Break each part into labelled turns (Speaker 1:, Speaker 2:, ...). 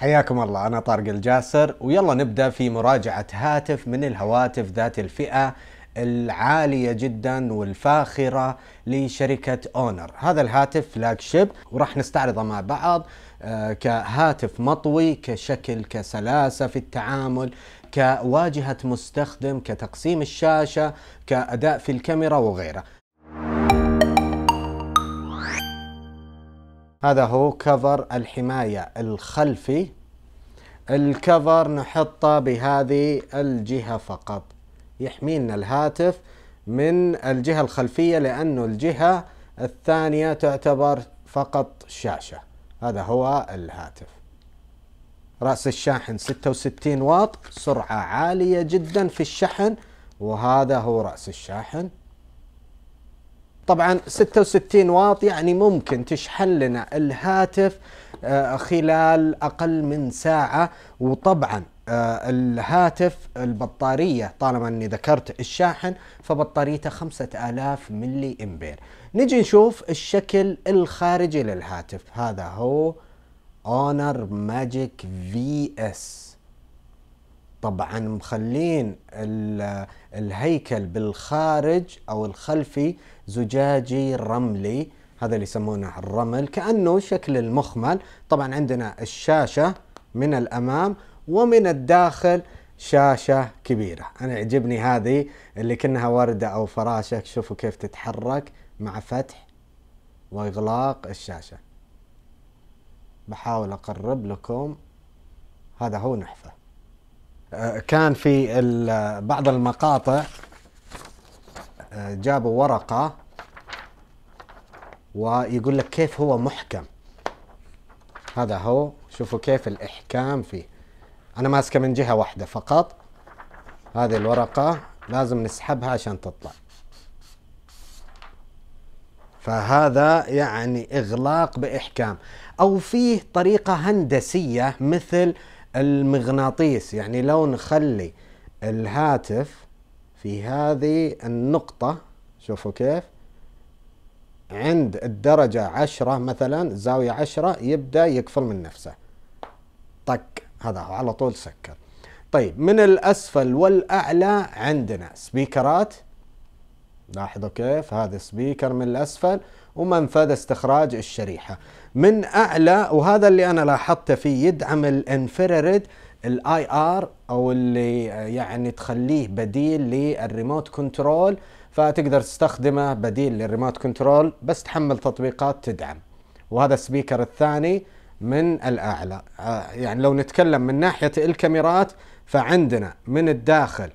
Speaker 1: حياكم الله أنا طارق الجاسر ويلا نبدأ في مراجعة هاتف من الهواتف ذات الفئة العالية جدا والفاخرة لشركة اونر هذا الهاتف فلاج شيب وراح نستعرضه مع بعض آه، كهاتف مطوي كشكل كسلاسة في التعامل كواجهة مستخدم كتقسيم الشاشة كأداء في الكاميرا وغيره هذا هو كفر الحماية الخلفي الكفر نحطه بهذه الجهة فقط يحمينا الهاتف من الجهة الخلفية لأنه الجهة الثانية تعتبر فقط شاشة هذا هو الهاتف رأس الشاحن 66 واط سرعة عالية جدا في الشحن وهذا هو رأس الشاحن طبعا 66 واط يعني ممكن تشحن لنا الهاتف آه، خلال أقل من ساعة وطبعا آه، الهاتف البطارية طالما أني ذكرت الشاحن فبطاريته 5000 ملي أمبير نجي نشوف الشكل الخارجي للهاتف هذا هو اونر ماجيك في اس طبعا مخلين الهيكل بالخارج او الخلفي زجاجي رملي هذا اللي يسمونه الرمل كانه شكل المخمل طبعا عندنا الشاشه من الامام ومن الداخل شاشه كبيره انا يعجبني هذه اللي كانها ورده او فراشه شوفوا كيف تتحرك مع فتح واغلاق الشاشه بحاول اقرب لكم هذا هو نحفه كان في بعض المقاطع آه، جابوا ورقة ويقول لك كيف هو محكم هذا هو شوفوا كيف الإحكام فيه أنا ماسكة من جهة واحدة فقط هذه الورقة لازم نسحبها عشان تطلع فهذا يعني إغلاق بإحكام أو فيه طريقة هندسية مثل المغناطيس يعني لو نخلي الهاتف في هذه النقطة شوفوا كيف عند الدرجة عشرة مثلا زاوية عشرة يبدأ يقفل من نفسه طق هذا على طول سكر طيب من الأسفل والأعلى عندنا سبيكرات لاحظوا كيف هذا سبيكر من الأسفل ومنفذ استخراج الشريحة من أعلى وهذا اللي أنا لاحظته فيه يدعم الانفراريد الاي ار او اللي يعني تخليه بديل للريموت كنترول فتقدر تستخدمه بديل للريموت كنترول بس تحمل تطبيقات تدعم وهذا السبيكر الثاني من الاعلى آه، يعني لو نتكلم من ناحيه الكاميرات فعندنا من الداخل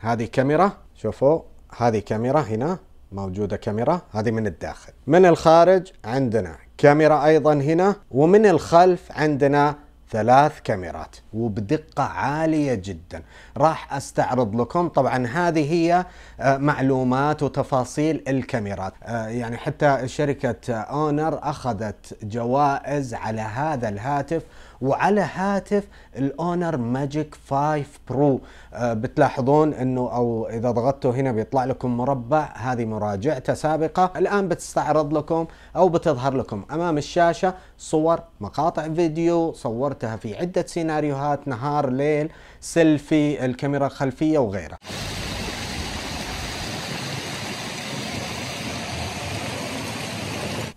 Speaker 1: هذه كاميرا شوفوا هذه كاميرا هنا موجودة كاميرا هذه من الداخل من الخارج عندنا كاميرا أيضا هنا ومن الخلف عندنا ثلاث كاميرات وبدقة عالية جدا راح أستعرض لكم طبعا هذه هي آه، معلومات وتفاصيل الكاميرات آه، يعني حتى شركة اونر أخذت جوائز على هذا الهاتف وعلى هاتف الاونر ماجيك 5 برو آه، بتلاحظون انه او اذا ضغطتوا هنا بيطلع لكم مربع هذه مراجعته سابقه الان بتستعرض لكم او بتظهر لكم امام الشاشه صور مقاطع فيديو صورت استخدمتها في عدة سيناريوهات نهار ليل سيلفي الكاميرا الخلفية وغيرها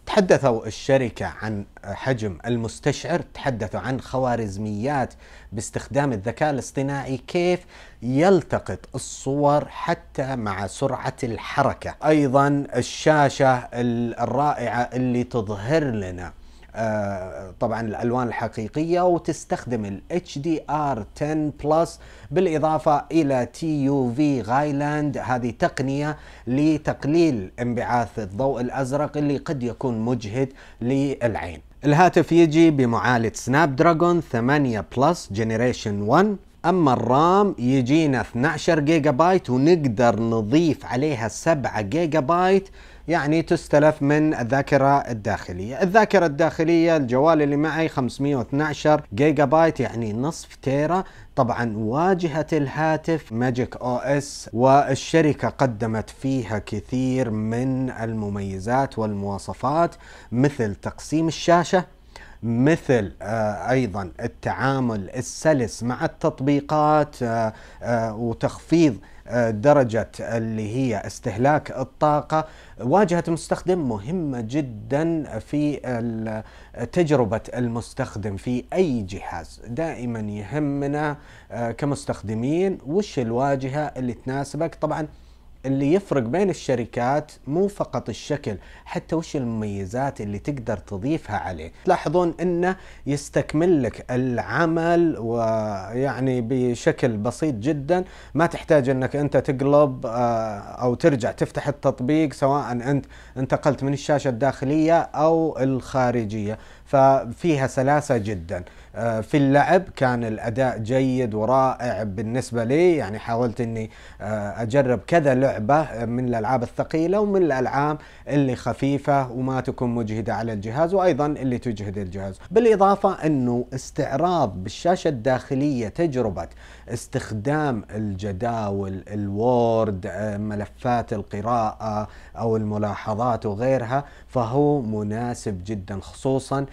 Speaker 1: تحدثوا الشركة عن حجم المستشعر تحدثوا عن خوارزميات باستخدام الذكاء الاصطناعي كيف يلتقط الصور حتى مع سرعة الحركة أيضا الشاشة الرائعة اللي تظهر لنا آه، طبعا الالوان الحقيقيه وتستخدم ال HDR 10 بلس بالاضافه الى TUV غايلاند هذه تقنيه لتقليل انبعاث الضوء الازرق اللي قد يكون مجهد للعين. الهاتف يجي بمعالج سناب دراجون 8 بلس جنريشن 1 اما الرام يجينا 12 جيجا بايت ونقدر نضيف عليها 7 جيجا بايت يعني تستلف من الذاكرة الداخلية الذاكرة الداخلية الجوال اللي معي 512 جيجا بايت يعني نصف تيرا طبعا واجهة الهاتف ماجيك او اس والشركة قدمت فيها كثير من المميزات والمواصفات مثل تقسيم الشاشة مثل آه، ايضا التعامل السلس مع التطبيقات آه، آه، وتخفيض درجة اللي هي استهلاك الطاقة واجهت المستخدم مهمة جدا في تجربة المستخدم في أي جهاز دائما يهمنا كمستخدمين وش الواجهة اللي تناسبك طبعا اللي يفرق بين الشركات مو فقط الشكل حتى وش المميزات اللي تقدر تضيفها عليه تلاحظون انه يستكمل لك العمل ويعني بشكل بسيط جدا ما تحتاج انك انت تقلب آه، او ترجع تفتح التطبيق سواء انت انتقلت من الشاشة الداخلية او الخارجية ففيها سلاسة جدا آه، في اللعب كان الأداء جيد ورائع بالنسبة لي يعني حاولت أني آه، أجرب كذا لعبة آه، من الألعاب الثقيلة ومن الألعاب اللي خفيفة وما تكون مجهدة على الجهاز وأيضا اللي تجهد الجهاز بالإضافة أنه استعراض بالشاشة الداخلية تجربة استخدام الجداول الوورد ملفات القراءة أو الملاحظات وغيرها فهو مناسب جدا خصوصا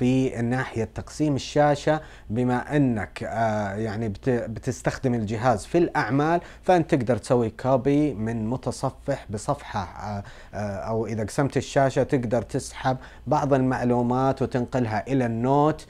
Speaker 1: في ناحيه تقسيم الشاشه بما انك آه، يعني بتستخدم الجهاز في الاعمال فانت تقدر تسوي كوبي من متصفح بصفحه آه، آه، او اذا قسمت الشاشه تقدر تسحب بعض المعلومات وتنقلها الى النوت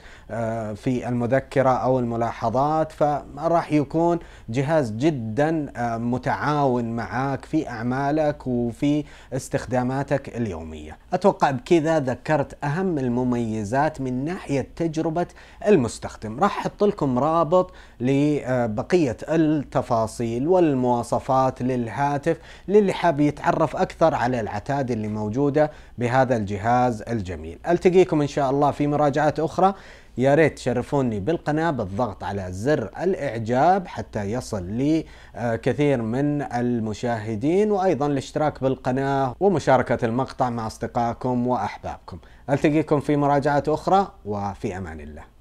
Speaker 1: في المذكره او الملاحظات فراح يكون جهاز جدا متعاون معك في اعمالك وفي استخداماتك اليوميه. اتوقع بكذا ذكرت اهم المميزات من ناحيه تجربه المستخدم راح احط لكم رابط لبقيه التفاصيل والمواصفات للهاتف للي حاب يتعرف اكثر على العتاد اللي موجوده بهذا الجهاز الجميل التقيكم ان شاء الله في مراجعات اخرى يا ريت تشرفوني بالقناة بالضغط على زر الإعجاب حتى يصل لي آه، كثير من المشاهدين وأيضا الاشتراك بالقناة ومشاركة المقطع مع أصدقائكم وأحبابكم ألتقيكم في مراجعة أخرى وفي أمان الله